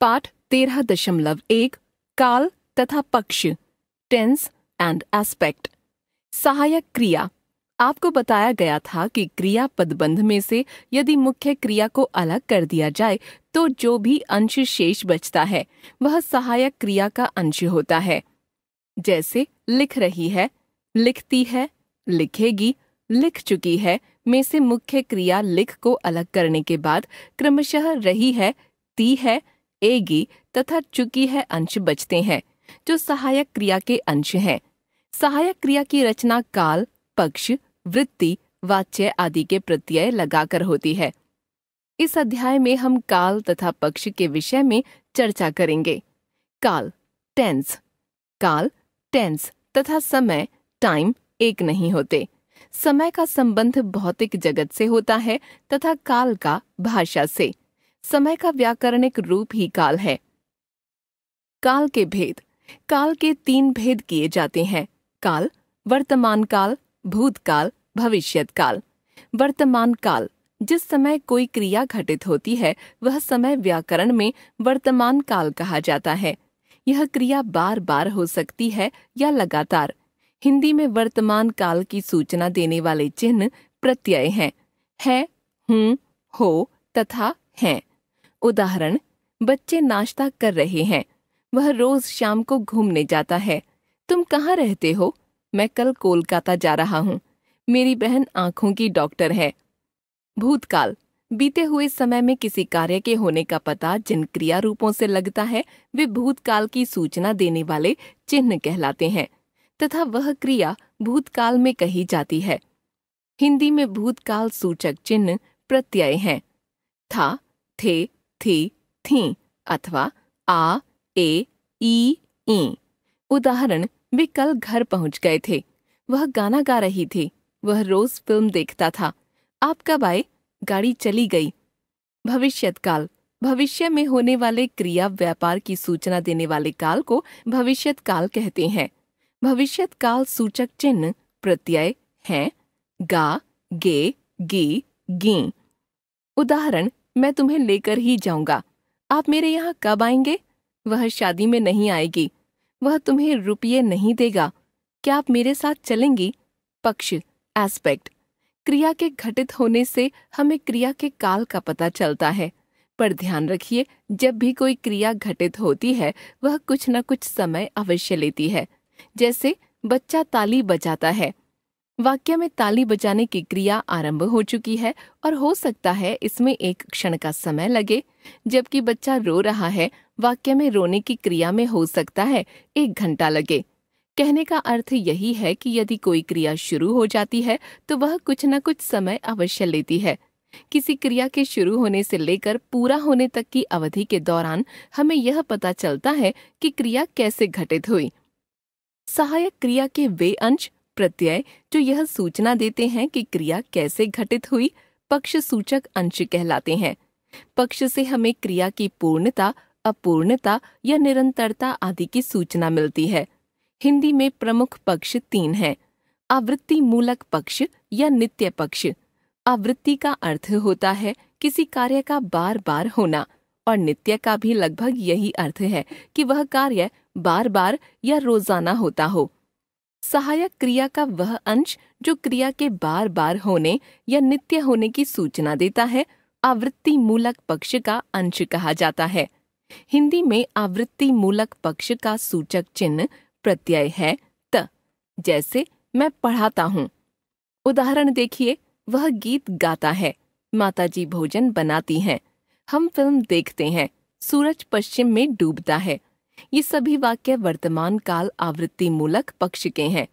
पाठ तेरह दशमलव एक काल तथा पक्ष टेंस एंड एस्पेक्ट सहायक क्रिया आपको बताया गया था कि क्रिया पदबंध में से यदि मुख्य क्रिया को अलग कर दिया जाए तो जो भी अंश शेष बचता है वह सहायक क्रिया का अंश होता है जैसे लिख रही है लिखती है लिखेगी लिख चुकी है में से मुख्य क्रिया लिख को अलग करने के बाद क्रमशः रही है ती है एगी तथा चुकी है अंश बचते हैं जो सहायक क्रिया के अंश हैं सहायक क्रिया की रचना काल पक्ष वृत्ति वाच्य आदि के प्रत्यय लगाकर होती है इस अध्याय में हम काल तथा पक्ष के विषय में चर्चा करेंगे काल टेंस काल टेंस तथा समय टाइम एक नहीं होते समय का संबंध भौतिक जगत से होता है तथा काल का भाषा से समय का व्याकरणिक रूप ही काल है काल के भेद काल के तीन भेद किए जाते हैं काल वर्तमान काल भूतकाल भविष्यत काल वर्तमान काल जिस समय कोई क्रिया घटित होती है वह समय व्याकरण में वर्तमान काल कहा जाता है यह क्रिया बार बार हो सकती है या लगातार हिंदी में वर्तमान काल की सूचना देने वाले चिन्ह प्रत्यय हैं है हूँ हो तथा हैं उदाहरण बच्चे नाश्ता कर रहे हैं वह रोज शाम को घूमने जाता है तुम कहाँ रहते हो मैं कल कोलकाता जा रहा हूँ मेरी बहन आंखों की डॉक्टर है भूतकाल बीते हुए समय में किसी कार्य के होने का पता जिन क्रिया रूपों से लगता है वे भूतकाल की सूचना देने वाले चिन्ह कहलाते हैं तथा वह क्रिया भूतकाल में कही जाती है हिंदी में भूतकाल सूचक चिन्ह प्रत्यय हैं था थे थी थी अथवा आ ए ई ई उदाहरण वे कल घर पहुंच गए थे वह गाना गा रही थी वह रोज फिल्म देखता था आप कब आए गाड़ी चली गई काल भविष्य में होने वाले क्रिया व्यापार की सूचना देने वाले काल को भविष्यत काल कहते हैं भविष्यत काल सूचक चिन्ह प्रत्यय हैं गा गे गी गी उदाहरण मैं तुम्हें लेकर ही जाऊंगा आप मेरे यहाँ कब आएंगे वह शादी में नहीं आएगी वह तुम्हें रुपये नहीं देगा क्या आप मेरे साथ चलेंगी पक्ष एस्पेक्ट क्रिया के घटित होने से हमें क्रिया के काल का पता चलता है पर ध्यान रखिए जब भी कोई क्रिया घटित होती है वह कुछ न कुछ समय अवश्य लेती है जैसे बच्चा ताली बजाता है वाक्य में ताली बजाने की क्रिया आरंभ हो चुकी है और हो सकता है इसमें एक क्षण का समय लगे जबकि बच्चा रो रहा है वाक्य में रोने की क्रिया में हो सकता है एक घंटा लगे कहने का अर्थ यही है कि यदि कोई क्रिया शुरू हो जाती है तो वह कुछ न कुछ समय अवश्य लेती है किसी क्रिया के शुरू होने से लेकर पूरा होने तक की अवधि के दौरान हमें यह पता चलता है कि क्रिया कैसे घटित हुई सहायक क्रिया के वे अंश प्रत्यय जो यह सूचना देते हैं कि क्रिया कैसे घटित हुई पक्ष सूचक अंश कहलाते हैं पक्ष से हमें क्रिया की पूर्णता अपूर्णता या निरंतरता आदि की सूचना मिलती है हिंदी में प्रमुख पक्ष तीन हैं आवृत्ति मूलक पक्ष या नित्य पक्ष आवृत्ति का अर्थ होता है किसी कार्य का बार बार होना और नित्य का भी लगभग यही अर्थ है कि वह कार्य बार बार या रोजाना होता हो सहायक क्रिया का वह अंश जो क्रिया के बार बार होने या नित्य होने की सूचना देता है आवृत्ति मूलक पक्ष का अंश कहा जाता है हिंदी में आवृत्ति मूलक पक्ष का सूचक चिन्ह प्रत्यय है त जैसे मैं पढ़ाता हूँ उदाहरण देखिए वह गीत गाता है माताजी भोजन बनाती हैं हम फिल्म देखते हैं सूरज पश्चिम में डूबता है ये सभी वाक्य वर्तमान काल आवृत्ति मूलक पक्ष के हैं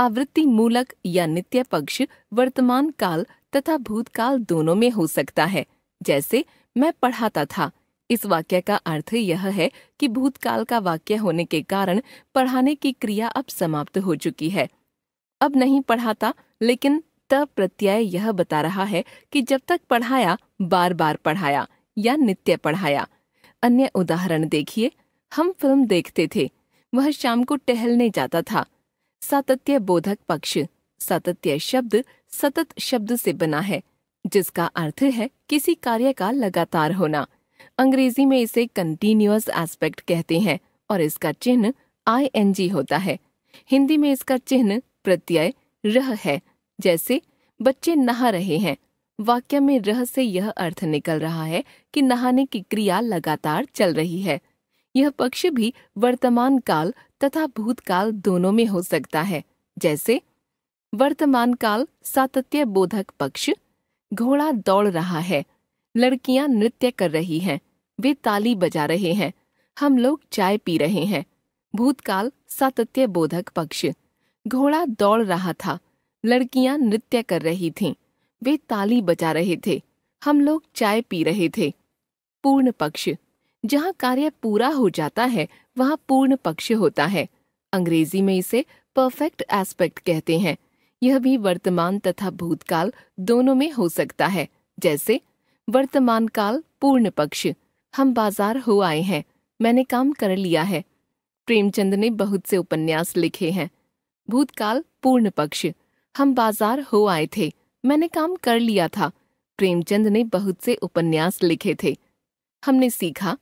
आवृत्ति मूलक या नित्य पक्ष वर्तमान काल तथा भूतकाल दोनों में हो सकता है जैसे मैं पढ़ाता था इस वाक्य का अर्थ यह है कि भूतकाल का वाक्य होने के कारण पढ़ाने की क्रिया अब समाप्त हो चुकी है अब नहीं पढ़ाता लेकिन त प्रत्यय यह बता रहा है कि जब तक पढ़ाया बार बार पढ़ाया या नित्य पढ़ाया अन्य उदाहरण देखिए हम फिल्म देखते थे वह शाम को टहलने जाता था सातत्य बोधक पक्ष सातत्य शब्द सतत शब्द से बना है जिसका अर्थ है किसी कार्य का लगातार होना अंग्रेजी में इसे कंटिन्यूस एस्पेक्ट कहते हैं और इसका चिन्ह आई एन जी होता है हिंदी में इसका चिन्ह प्रत्यय रह है जैसे बच्चे नहा रहे हैं वाक्य में रह से यह अर्थ निकल रहा है कि नहाने की क्रिया लगातार चल रही है यह पक्ष भी वर्तमान काल तथा भूतकाल दोनों में हो सकता है जैसे वर्तमान काल सातत्य बोधक पक्ष घोड़ा दौड़ रहा है लड़कियां नृत्य कर रही हैं वे ताली बजा रहे हैं हम लोग चाय पी रहे हैं भूतकाल सातत्य बोधक पक्ष घोड़ा दौड़ रहा था लड़कियां नृत्य कर रही थीं वे ताली बजा रहे थे हम लोग चाय पी रहे थे पूर्ण पक्ष जहाँ कार्य पूरा हो जाता है वहाँ पूर्ण पक्ष होता है अंग्रेजी में इसे परफेक्ट एस्पेक्ट कहते हैं यह भी वर्तमान तथा भूतकाल दोनों में हो सकता है जैसे वर्तमान काल पूर्ण पक्ष हम बाजार हो आए हैं मैंने काम कर लिया है प्रेमचंद ने बहुत से उपन्यास लिखे हैं भूतकाल पूर्ण पक्ष हम बाजार हो आए थे मैंने काम कर लिया था प्रेमचंद ने बहुत से उपन्यास लिखे थे हमने सीखा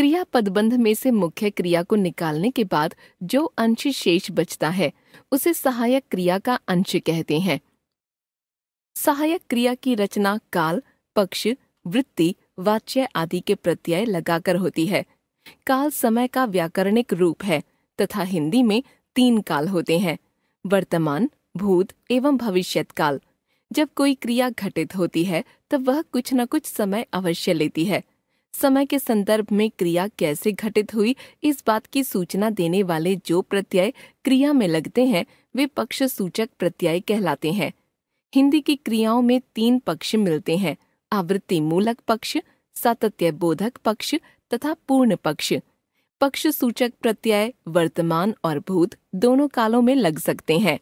क्रिया पदबंध में से मुख्य क्रिया को निकालने के बाद जो अंश शेष बचता है उसे सहायक क्रिया का अंश कहते हैं सहायक क्रिया की रचना काल पक्ष वृत्ति वाच्य आदि के प्रत्यय लगाकर होती है काल समय का व्याकरणिक रूप है तथा हिंदी में तीन काल होते हैं वर्तमान भूत एवं भविष्यत काल जब कोई क्रिया घटित होती है तब वह कुछ न कुछ समय अवश्य लेती है समय के संदर्भ में क्रिया कैसे घटित हुई इस बात की सूचना देने वाले जो प्रत्यय क्रिया में लगते हैं वे पक्ष सूचक प्रत्यय कहलाते हैं हिंदी की क्रियाओं में तीन पक्ष मिलते हैं आवृत्ति मूलक पक्ष सातत्य बोधक पक्ष तथा पूर्ण पक्ष पक्ष सूचक प्रत्यय वर्तमान और भूत दोनों कालों में लग सकते हैं